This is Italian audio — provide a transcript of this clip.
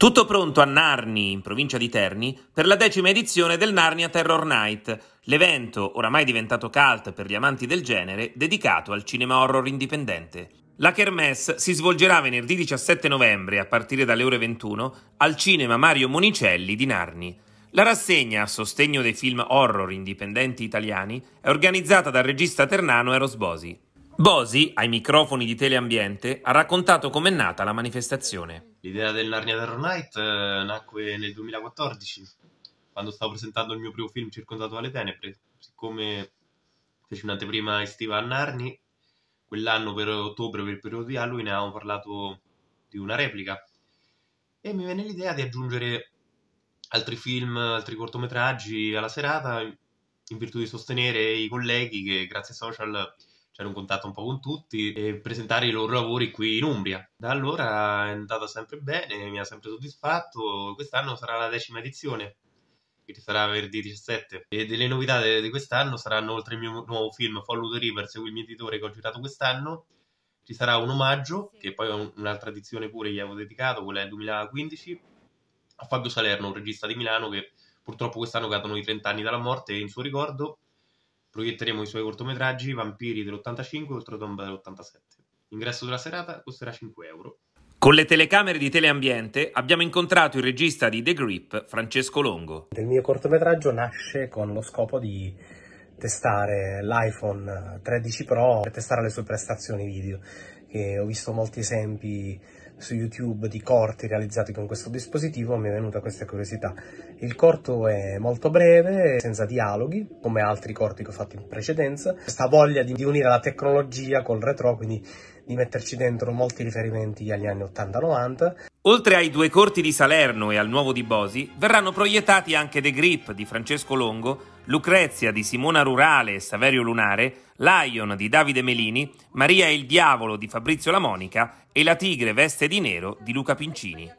Tutto pronto a Narni, in provincia di Terni, per la decima edizione del Narnia Terror Night, l'evento, oramai diventato cult per gli amanti del genere, dedicato al cinema horror indipendente. La Kermesse si svolgerà venerdì 17 novembre, a partire dalle ore 21, al cinema Mario Monicelli di Narni. La rassegna, a sostegno dei film horror indipendenti italiani, è organizzata dal regista ternano Eros Bosi. Bosi, ai microfoni di Teleambiente, ha raccontato com'è nata la manifestazione. L'idea del Narnia Terror Night eh, nacque nel 2014, quando stavo presentando il mio primo film circondato dalle tenebre. Siccome feci un'anteprima estiva a Narni, quell'anno per ottobre, per il periodo di Halloween, avevamo parlato di una replica. E mi venne l'idea di aggiungere altri film, altri cortometraggi alla serata, in virtù di sostenere i colleghi che grazie ai social fare un contatto un po' con tutti e presentare i loro lavori qui in Umbria. Da allora è andata sempre bene, mi ha sempre soddisfatto. Quest'anno sarà la decima edizione che sarà venerdì 17. E delle novità di quest'anno saranno, oltre il mio nuovo film Follow the River, segui il mio editore che ho girato quest'anno, ci sarà un omaggio, che poi è un'altra edizione pure gli avevo dedicato, quella del 2015, a Fabio Salerno, un regista di Milano che purtroppo quest'anno cadono i 30 anni dalla morte in suo ricordo Proietteremo i suoi cortometraggi Vampiri dell'85 e Oltretomba dell'87. L'ingresso della serata costerà 5 euro. Con le telecamere di Teleambiente abbiamo incontrato il regista di The Grip, Francesco Longo. Il mio cortometraggio nasce con lo scopo di testare l'iPhone 13 Pro per testare le sue prestazioni video. E ho visto molti esempi su YouTube di corti realizzati con questo dispositivo mi è venuta questa curiosità. Il corto è molto breve, senza dialoghi, come altri corti che ho fatto in precedenza. Questa voglia di, di unire la tecnologia col retro, quindi di metterci dentro molti riferimenti agli anni 80-90. Oltre ai due corti di Salerno e al nuovo di Bosi, verranno proiettati anche The Grip di Francesco Longo, Lucrezia di Simona Rurale e Saverio Lunare, Lion di Davide Melini, Maria e il diavolo di Fabrizio Lamonica e La tigre veste di nero di Luca Pincini.